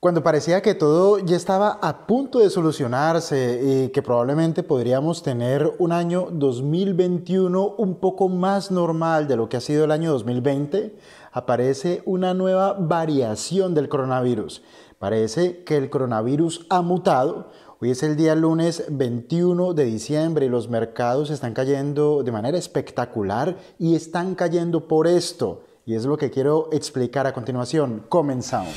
Cuando parecía que todo ya estaba a punto de solucionarse y que probablemente podríamos tener un año 2021 un poco más normal de lo que ha sido el año 2020, aparece una nueva variación del coronavirus. Parece que el coronavirus ha mutado. Hoy es el día lunes 21 de diciembre y los mercados están cayendo de manera espectacular y están cayendo por esto. Y es lo que quiero explicar a continuación. Comenzamos.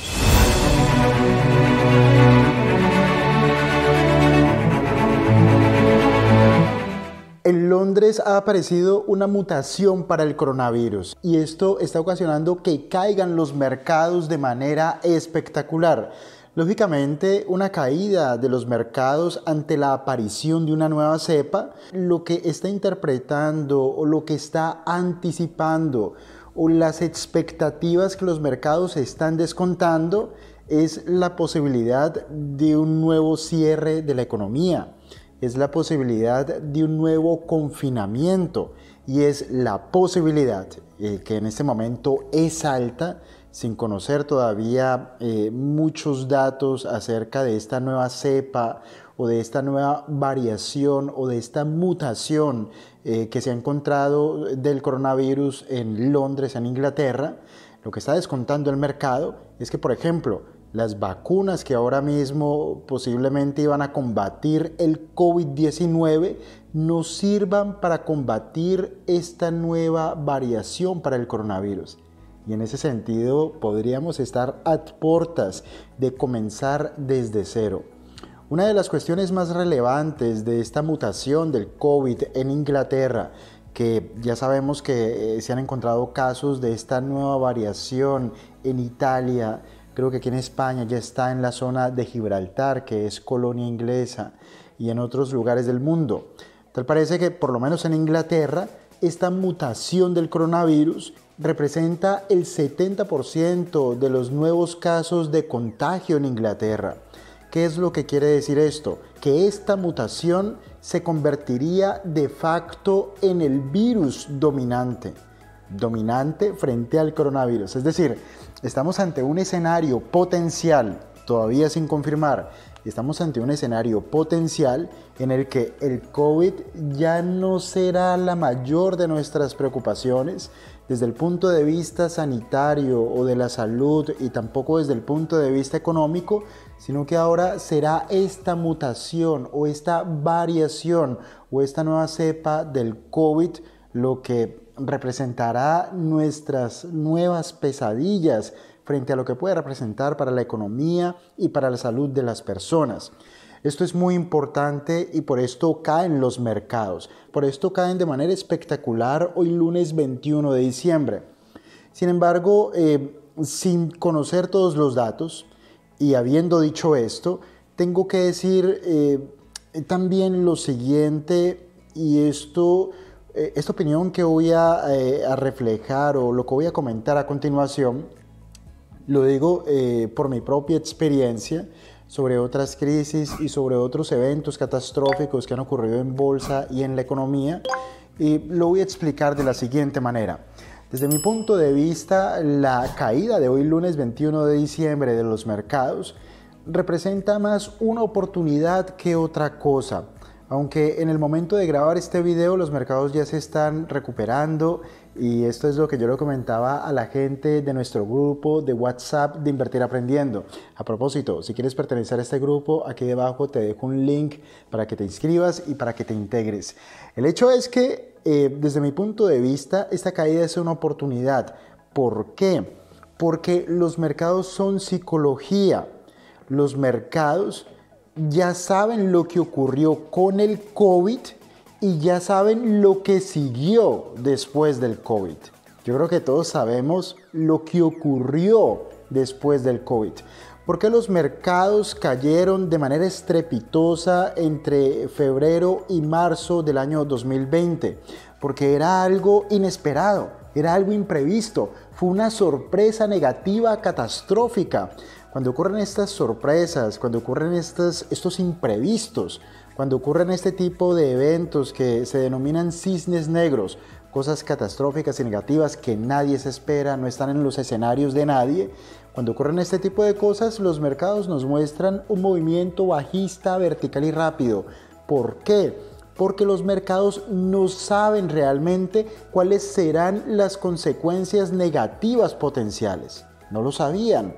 En Londres ha aparecido una mutación para el coronavirus y esto está ocasionando que caigan los mercados de manera espectacular. Lógicamente, una caída de los mercados ante la aparición de una nueva cepa, lo que está interpretando o lo que está anticipando o las expectativas que los mercados están descontando es la posibilidad de un nuevo cierre de la economía, es la posibilidad de un nuevo confinamiento y es la posibilidad eh, que en este momento es alta, sin conocer todavía eh, muchos datos acerca de esta nueva cepa o de esta nueva variación o de esta mutación eh, que se ha encontrado del coronavirus en Londres, en Inglaterra, lo que está descontando el mercado es que, por ejemplo, las vacunas que ahora mismo posiblemente iban a combatir el COVID-19 nos sirvan para combatir esta nueva variación para el coronavirus. Y en ese sentido podríamos estar a puertas de comenzar desde cero. Una de las cuestiones más relevantes de esta mutación del COVID en Inglaterra, que ya sabemos que eh, se han encontrado casos de esta nueva variación en Italia, Creo que aquí en España ya está en la zona de Gibraltar, que es colonia inglesa, y en otros lugares del mundo. Tal parece que, por lo menos en Inglaterra, esta mutación del coronavirus representa el 70% de los nuevos casos de contagio en Inglaterra. ¿Qué es lo que quiere decir esto? Que esta mutación se convertiría de facto en el virus dominante, dominante frente al coronavirus. Es decir, estamos ante un escenario potencial, todavía sin confirmar, estamos ante un escenario potencial en el que el COVID ya no será la mayor de nuestras preocupaciones desde el punto de vista sanitario o de la salud y tampoco desde el punto de vista económico, sino que ahora será esta mutación o esta variación o esta nueva cepa del COVID lo que representará nuestras nuevas pesadillas frente a lo que puede representar para la economía y para la salud de las personas. Esto es muy importante y por esto caen los mercados. Por esto caen de manera espectacular hoy lunes 21 de diciembre. Sin embargo, eh, sin conocer todos los datos y habiendo dicho esto, tengo que decir eh, también lo siguiente y esto eh, esta opinión que voy eh, a, reflejar o lo que voy a comentar a continuación, lo digo eh, por mi propia experiencia sobre otras crisis y sobre otros eventos catastróficos que han ocurrido en bolsa y en la economía. Y lo voy a explicar de la siguiente manera. Desde mi punto de vista, la caída de hoy lunes 21 de diciembre de los mercados representa más una oportunidad que otra cosa. Aunque en el momento de grabar este video los mercados ya se están recuperando y esto es lo que yo le comentaba a la gente de nuestro grupo de WhatsApp de Invertir Aprendiendo. A propósito, si quieres pertenecer a este grupo, aquí debajo te dejo un link para que te inscribas y para que te integres. El hecho es que eh, desde mi punto de vista esta caída es una oportunidad. ¿Por qué? Porque los mercados son psicología. Los mercados ya saben lo que ocurrió con el COVID y ya saben lo que siguió después del COVID. Yo creo que todos sabemos lo que ocurrió después del COVID. Porque los mercados cayeron de manera estrepitosa entre febrero y marzo del año 2020. Porque era algo inesperado, era algo imprevisto, fue una sorpresa negativa catastrófica. Cuando ocurren estas sorpresas, cuando ocurren estas, estos imprevistos, cuando ocurren este tipo de eventos que se denominan cisnes negros, cosas catastróficas y negativas que nadie se espera, no están en los escenarios de nadie, cuando ocurren este tipo de cosas, los mercados nos muestran un movimiento bajista, vertical y rápido. ¿Por qué? Porque los mercados no saben realmente cuáles serán las consecuencias negativas potenciales. No lo sabían.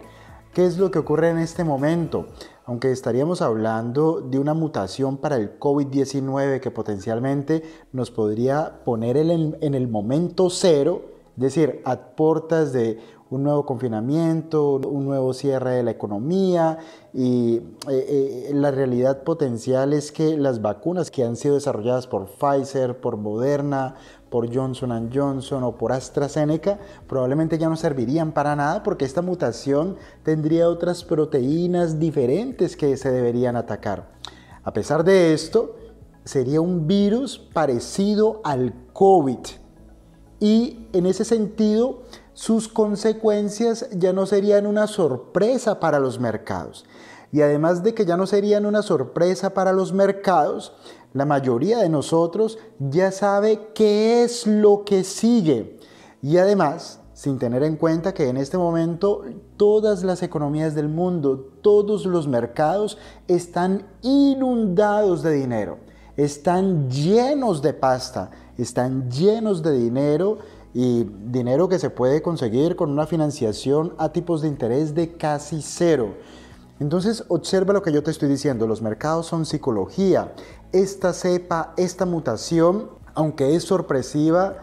¿Qué es lo que ocurre en este momento? Aunque estaríamos hablando de una mutación para el COVID-19 que potencialmente nos podría poner en el momento cero, es decir, a puertas de un nuevo confinamiento, un nuevo cierre de la economía y eh, eh, la realidad potencial es que las vacunas que han sido desarrolladas por Pfizer, por Moderna, por Johnson Johnson o por AstraZeneca probablemente ya no servirían para nada porque esta mutación tendría otras proteínas diferentes que se deberían atacar. A pesar de esto, sería un virus parecido al COVID y en ese sentido sus consecuencias ya no serían una sorpresa para los mercados. Y además de que ya no serían una sorpresa para los mercados, la mayoría de nosotros ya sabe qué es lo que sigue. Y además, sin tener en cuenta que en este momento todas las economías del mundo, todos los mercados están inundados de dinero, están llenos de pasta, están llenos de dinero y dinero que se puede conseguir con una financiación a tipos de interés de casi cero. Entonces observa lo que yo te estoy diciendo, los mercados son psicología. Esta cepa, esta mutación, aunque es sorpresiva,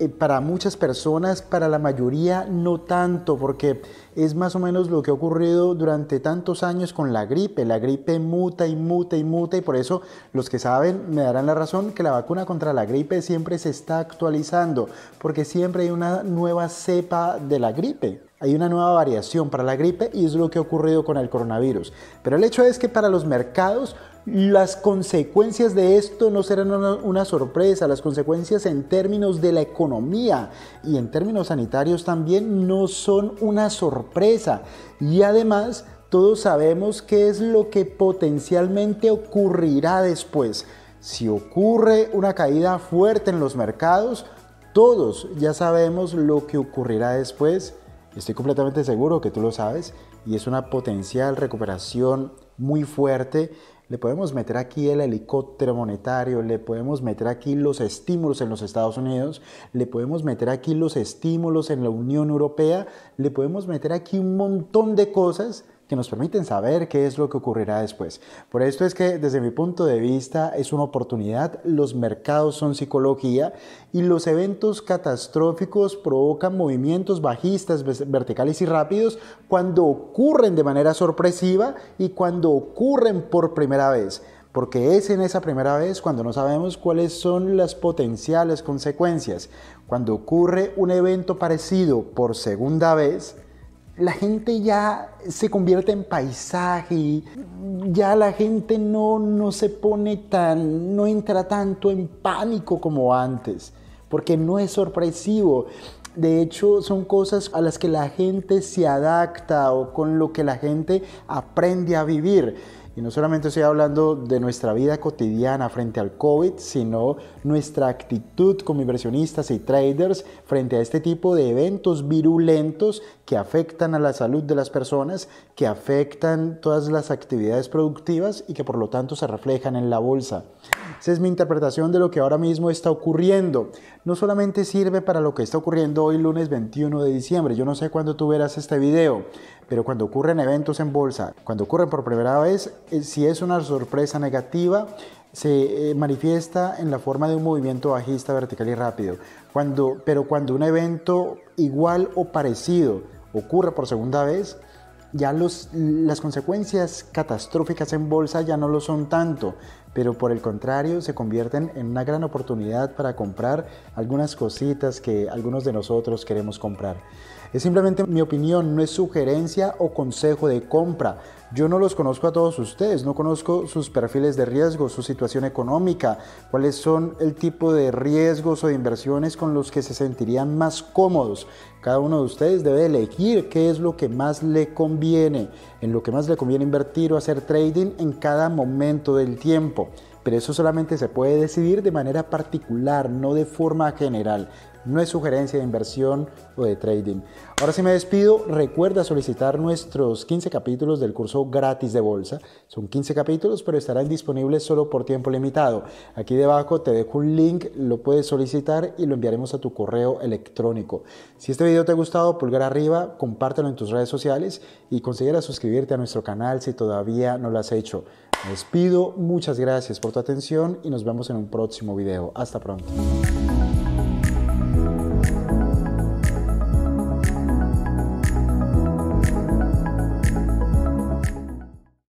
eh, para muchas personas, para la mayoría no tanto, porque es más o menos lo que ha ocurrido durante tantos años con la gripe. La gripe muta y muta y muta y por eso los que saben me darán la razón que la vacuna contra la gripe siempre se está actualizando, porque siempre hay una nueva cepa de la gripe. Hay una nueva variación para la gripe y es lo que ha ocurrido con el coronavirus. Pero el hecho es que para los mercados las consecuencias de esto no serán una, sorpresa, las consecuencias en términos de la economía y en términos sanitarios también no son una sorpresa. Y además todos sabemos qué es lo que potencialmente ocurrirá después. Si ocurre una caída fuerte en los mercados, todos ya sabemos lo que ocurrirá después Estoy completamente seguro que tú lo sabes y es una potencial recuperación muy fuerte. Le podemos meter aquí el helicóptero monetario, le podemos meter aquí los estímulos en los Estados Unidos, le podemos meter aquí los estímulos en la Unión Europea, le podemos meter aquí un montón de cosas que nos permiten saber qué es lo que ocurrirá después. Por esto es que desde mi punto de vista es una oportunidad, los mercados son psicología y los eventos catastróficos provocan movimientos bajistas, verticales y rápidos cuando ocurren de manera sorpresiva y cuando ocurren por primera vez porque es en esa primera vez cuando no sabemos cuáles son las potenciales consecuencias. Cuando ocurre un evento parecido por segunda vez, la gente ya se convierte en paisaje, ya la gente no, no se pone tan, no entra tanto en pánico como antes, porque no es sorpresivo. De hecho, son cosas a las que la gente se adapta o con lo que la gente aprende a vivir y no solamente estoy hablando de nuestra vida cotidiana frente al COVID, sino nuestra actitud como inversionistas y traders frente a este tipo de eventos virulentos que afectan a la salud de las personas, que afectan todas las actividades productivas y que por lo tanto se reflejan en la bolsa. Esa es mi interpretación de lo que ahora mismo está ocurriendo no solamente sirve para lo que está ocurriendo hoy lunes 21 de diciembre, yo no sé cuándo tú verás este video, pero cuando ocurren eventos en bolsa, cuando ocurren por primera vez, eh, si es una sorpresa negativa, se eh, manifiesta en la forma de un movimiento bajista vertical y rápido. Cuando, pero cuando un evento igual o parecido ocurre por segunda vez, ya los, las consecuencias catastróficas en bolsa ya no lo son tanto, pero por el contrario se convierten en una gran oportunidad para comprar algunas cositas que algunos de nosotros queremos comprar. Es simplemente mi opinión, no es sugerencia o consejo de compra. Yo no los conozco a todos ustedes, no conozco sus perfiles de riesgo, su situación económica, cuáles son el tipo de riesgos o de inversiones con los que se sentirían más cómodos. Cada uno de ustedes debe elegir qué es lo que más le conviene, en lo que más le conviene invertir o hacer trading en cada momento del tiempo pero eso solamente se puede decidir de manera particular, no de forma general. No es sugerencia de inversión o de trading. Ahora si me despido. Recuerda solicitar nuestros 15 capítulos del curso gratis de bolsa. Son 15 capítulos, pero estarán disponibles solo por tiempo limitado. Aquí debajo te dejo un link, lo puedes solicitar y lo enviaremos a tu correo electrónico. Si este video te ha gustado, pulgar arriba, compártelo en tus redes sociales y considera suscribirte a nuestro canal si todavía no lo has hecho. Me despido, muchas gracias por tu atención y nos vemos en un próximo video. Hasta pronto.